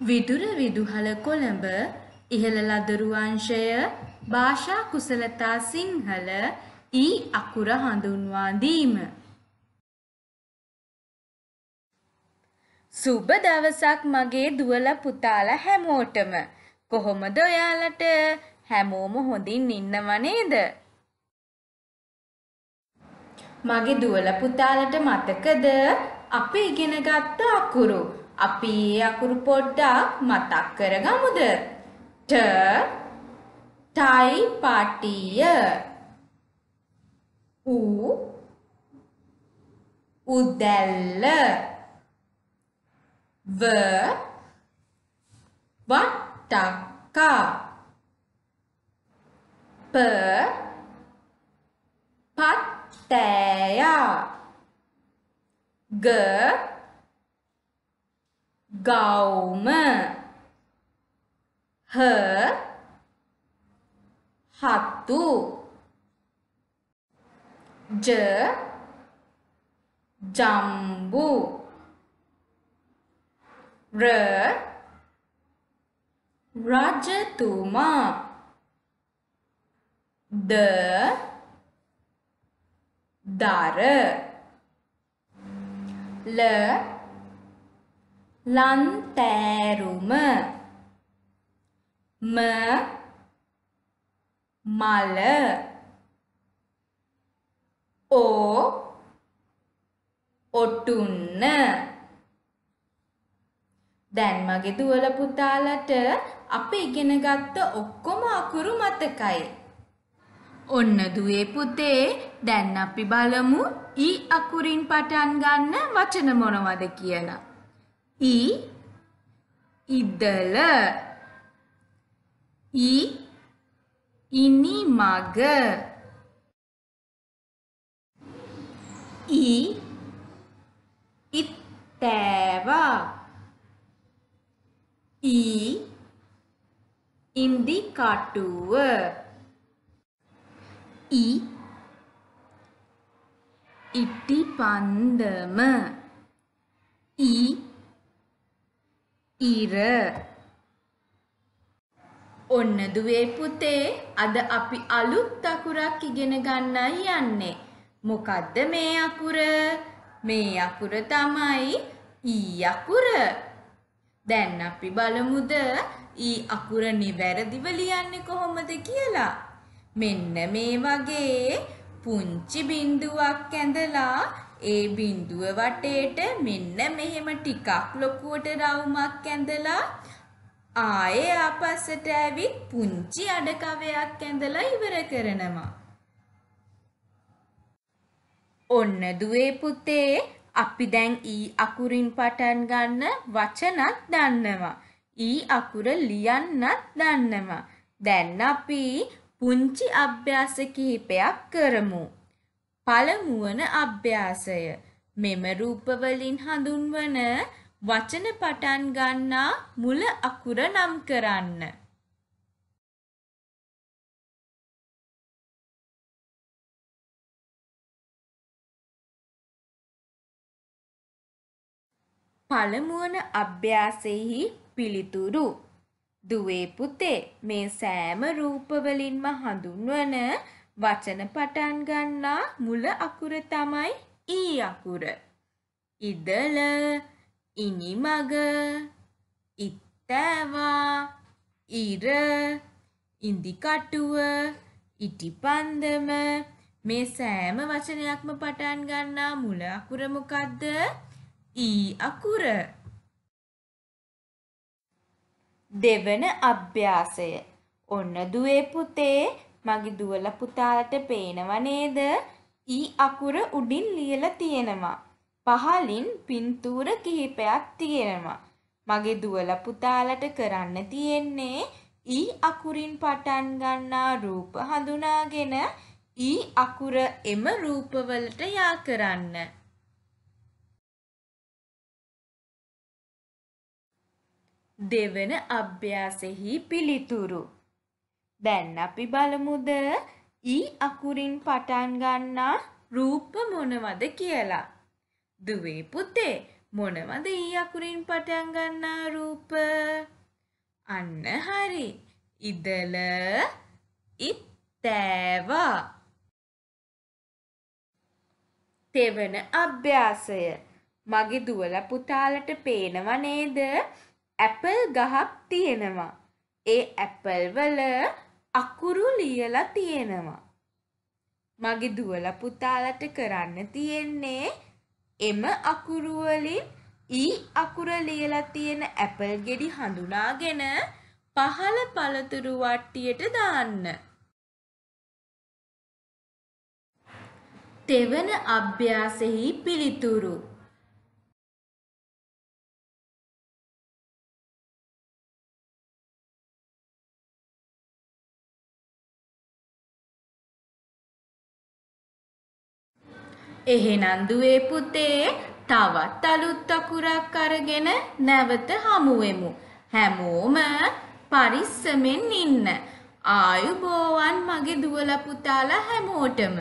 විදුර විදුහල කොළඹ ඉහළ ලදරු අංශය භාෂා කුසලතා සිංහල ඊ අකුර හඳුන්වා දීම සුබ දවසක් මගේ දුවල පුතාලා හැමෝටම කොහොමද ඔයාලට හැමෝම හොඳින් ඉන්නව නේද මගේ දුවල පුතාලට මතකද අපි ඉගෙන ගත්ත අකුරු අපි ඒ අකුරු පොඩ්ඩක් මතක් කරගමුද? ට ටයි පාටිය උ උදැල්ල ව වට්ටක්ක ප පත්තෑය ග ගෞම හ හත්තු ජ ජම්බු ර රජතුමා ද දර ල ලන්තෑරුම ම මල ඕ ඔටුන්න දැන් මගේ දුවල පුතාලට අපි ඉගෙනගත්ත ඔක්කොම අකුරු මතකයි. ඔන්න දුවේ පුතේ දැන් අපි බලමු ඊ අකුරින් පටන් ගන්න වචන මොනවද කියලා. ඉ ඉදල ඉ ඉනි මග ඉ ඉත්තෑවා ඉ ඉන්දි කටුව ඉ ඉටි පන්දම ඊ ඊර ඔන්න දුවේ පුතේ අද අපි අලුත් අකුරක් ඉගෙන ගන්නයි යන්නේ. මොකද්ද මේ අකුර? මේ අකුර තමයි ඊ අකුර. දැන් අපි බලමුද ඊ අකුර නිවැරදිව ලියන්නේ කොහොමද කියලා. මෙන්න මේ වගේ පුංචි බින්දුවක් ඇඳලා ඒ බිඳුව වටේට මෙන්න මෙහෙම ටිකක් ලොකුවට රවුමක් ඇඳලා ආයේ ආපස්සට ඇවිත් පුංචි අඩ කවයක් ඇඳලා ඉවර කරනවා. ඔන්න දුවේ පුතේ අපි දැන් ඊ අකුරින් පටන් ගන්න වචනත් දන්නවා. ඊ අකුර ලියන්නත් දන්නවා. දැන් අපි පුංචි අභ්‍යාස කිහිපයක් කරමු. පළමුවන අභ්‍යාසය මෙම රූපවලින් හඳුන්වන වචන පටන් ගන්නා මුල අකුර නම් කරන්න. පළමුවන අභ්‍යාසයෙහි පිළිතුරු දුවේ පුතේ මේ සෑම රූපවලින්ම හඳුන්වන වචන පටන් ගන්නා මුල අකුර තමයි ඊ අකුර. ඉදල, ඉනිමග, ඉත්තෑවා, ඉර, ඉන්දිකටුව, ඉටිපන්දම මේ සෑම වචනයක්ම පටන් ගන්නා මුල අකුර මොකද්ද? ඊ අකුර. දෙවන අභ්‍යාසය. ඔන්න දුවේ පුතේ මගේ දුවල පුතාලට පේනව නේද? ඊ අකුර උඩින් ලියලා තියෙනවා. පහලින් පින්තූර කිහිපයක් තියෙනවා. මගේ දුවල පුතාලට කරන්න තියෙන්නේ ඊ අකුරින් පටන් ගන්නා රූප හඳුනාගෙන ඊ අකුර එම රූපවලට යා කරන්න. දෙවන අභ්‍යාසෙහි පිළිතුරු දැන් අපි බලමුද ඊ අකුරින් පටන් ගන්නා රූප මොනවද කියලා. දුවේ පුතේ මොනවද ඊ අකුරින් පටන් ගන්නා රූප? අන්න හරි. ඉදල ඉත්තෑවා. තෙවන අභ්‍යාසය. මගේ දුවල පුතාලට පේනව නේද? ඇපල් ගහක් තියෙනවා. ඒ ඇපල් වල අකුරු ලියලා තියෙනවා. මගේ දුවලා පුතාලට කරන්න තියෙන්නේ එම අකුරු වලින් ඊ අකුර ලියලා තියෙන ඇපල් ගෙඩි හඳුනාගෙන පහළ පළතුරු වට්ටියට දාන්න. තෙවන අභ්‍යාසෙහි පිළිතුරු එහෙනම් දුවේ පුතේ තවත් අලුත් අකුරක් අරගෙන නැවත හමු වෙමු. හැමෝම පරිස්සමෙන් ඉන්න. ආයුබෝවන් මගේ දුවලා පුතාලා හැමෝටම.